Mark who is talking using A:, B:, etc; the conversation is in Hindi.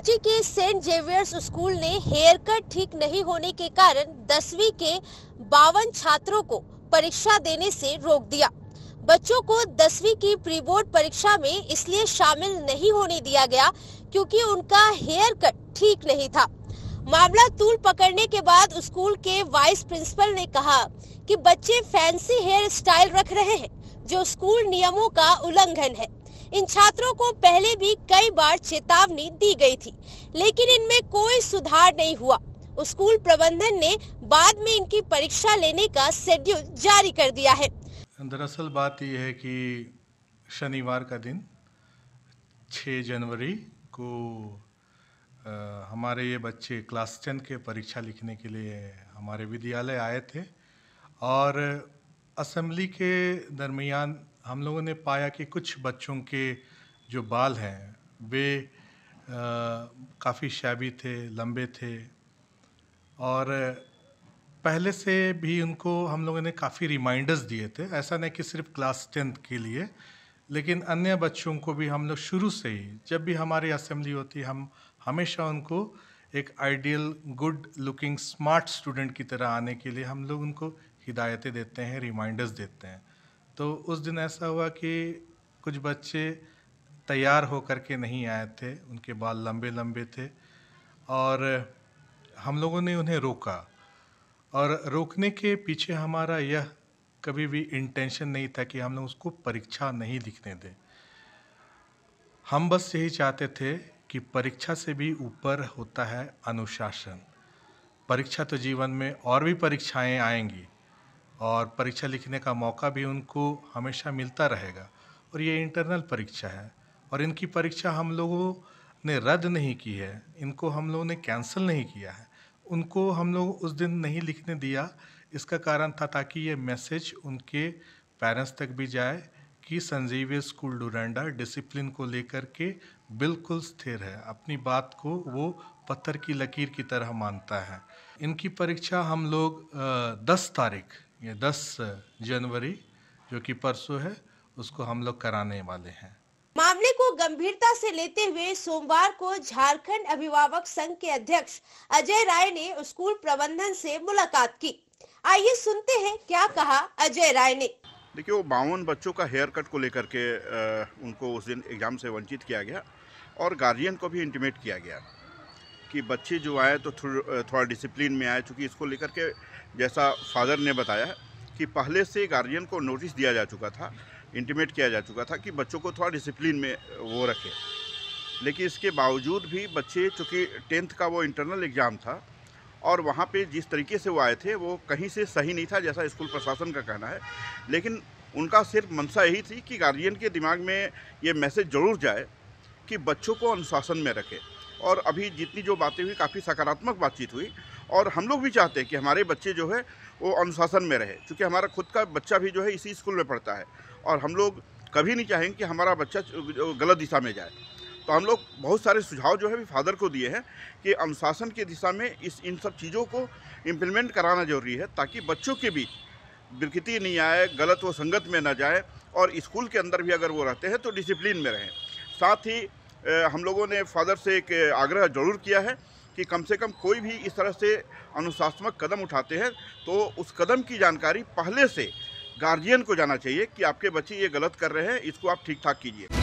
A: रांची के सेंट जेवियर्स स्कूल ने हेयर कट ठीक नहीं होने के कारण दसवीं के बावन छात्रों को परीक्षा देने से रोक दिया बच्चों को दसवीं की प्री बोर्ड परीक्षा में इसलिए शामिल नहीं होने दिया गया क्योंकि उनका हेयर कट ठीक नहीं था मामला तूल पकड़ने के बाद स्कूल के वाइस प्रिंसिपल ने कहा कि बच्चे फैंसी हेयर स्टाइल रख रहे हैं जो स्कूल नियमों का उल्लंघन है इन छात्रों को पहले भी कई बार चेतावनी दी गई थी लेकिन इनमें कोई सुधार नहीं हुआ स्कूल प्रबंधन ने बाद में इनकी परीक्षा लेने का शेड्यूल जारी कर दिया है
B: दरअसल बात यह है कि शनिवार का दिन 6 जनवरी को आ, हमारे ये बच्चे क्लास टेन के परीक्षा लिखने के लिए हमारे विद्यालय आए थे और असम्बली के दरमियान हम लोगों ने पाया कि कुछ बच्चों के जो बाल हैं वे काफ़ी शैबी थे लंबे थे और पहले से भी उनको हम लोगों ने काफ़ी रिमाइंडर्स दिए थे ऐसा नहीं कि सिर्फ क्लास टेंथ के लिए लेकिन अन्य बच्चों को भी हम लोग शुरू से ही जब भी हमारी असेंबली होती हम हमेशा उनको एक ideal good looking smart student की तरह आने के लिए हम लोग उनको हिदायतें देते हैं रिमाइंडर्स देते हैं तो उस दिन ऐसा हुआ कि कुछ बच्चे तैयार होकर के नहीं आए थे उनके बाल लंबे लंबे थे और हम लोगों ने उन्हें रोका और रोकने के पीछे हमारा यह कभी भी इंटेंशन नहीं था कि हम लोग उसको परीक्षा नहीं लिखने दें हम बस यही चाहते थे कि परीक्षा से भी ऊपर होता है अनुशासन परीक्षा तो जीवन में और भी परीक्षाएं आएंगी और परीक्षा लिखने का मौका भी उनको हमेशा मिलता रहेगा और ये इंटरनल परीक्षा है और इनकी परीक्षा हम लोगों ने रद्द नहीं की है इनको हम लोगों ने कैंसिल नहीं किया है उनको हम लोग उस दिन नहीं लिखने दिया इसका कारण था ताकि ये मैसेज उनके पेरेंट्स तक भी जाए कि संजीव स्कूल डुरेंडा डिसिप्लिन को लेकर के बिल्कुल स्थिर है अपनी बात को वो पत्थर की लकीर की तरह मानता है इनकी परीक्षा हम लोग दस तारीख ये दस जनवरी जो कि परसों है उसको हम लोग कराने वाले हैं
A: मामले को गंभीरता से लेते हुए सोमवार को झारखंड अभिभावक संघ के अध्यक्ष अजय राय ने स्कूल प्रबंधन से मुलाकात की आइए सुनते हैं क्या कहा अजय राय ने
C: देखिए वो बावन बच्चों का हेयर कट को लेकर के उनको उस दिन एग्जाम से वंचित किया गया और गार्जियन को भी इंटीमेट किया गया कि बच्चे जो आए तो थोड़ा डिसिप्लिन में आए चूँकि इसको लेकर के जैसा फादर ने बताया कि पहले से गार्जियन को नोटिस दिया जा चुका था इंटीमेट किया जा चुका था कि बच्चों को थोड़ा डिसिप्लिन में वो रखें लेकिन इसके बावजूद भी बच्चे चूँकि टेंथ का वो इंटरनल एग्ज़ाम था और वहाँ पे जिस तरीके से वो आए थे वो कहीं से सही नहीं था जैसा स्कूल प्रशासन का कहना है लेकिन उनका सिर्फ मनसा यही थी कि गार्जियन के दिमाग में ये मैसेज ज़रूर जाए कि बच्चों को अनुशासन में रखें और अभी जितनी जो बातें हुई काफ़ी सकारात्मक बातचीत हुई और हम लोग भी चाहते हैं कि हमारे बच्चे जो है वो अनुशासन में रहे क्योंकि हमारा खुद का बच्चा भी जो है इसी स्कूल में पढ़ता है और हम लोग कभी नहीं चाहेंगे कि हमारा बच्चा गलत दिशा में जाए तो हम लोग बहुत सारे सुझाव जो है भी फादर को दिए हैं कि अनुशासन की दिशा में इस इन सब चीज़ों को इम्प्लीमेंट कराना जरूरी है ताकि बच्चों के बीच विकृति नहीं आए गलत व संगत में ना जाए और स्कूल के अंदर भी अगर वो रहते हैं तो डिसिप्लिन में रहें साथ ही हम लोगों ने फादर से एक आग्रह जरूर किया है कि कम से कम कोई भी इस तरह से अनुशासनक कदम उठाते हैं तो उस कदम की जानकारी पहले से गार्जियन को जाना चाहिए कि आपके बच्चे ये गलत कर रहे हैं इसको आप ठीक ठाक कीजिए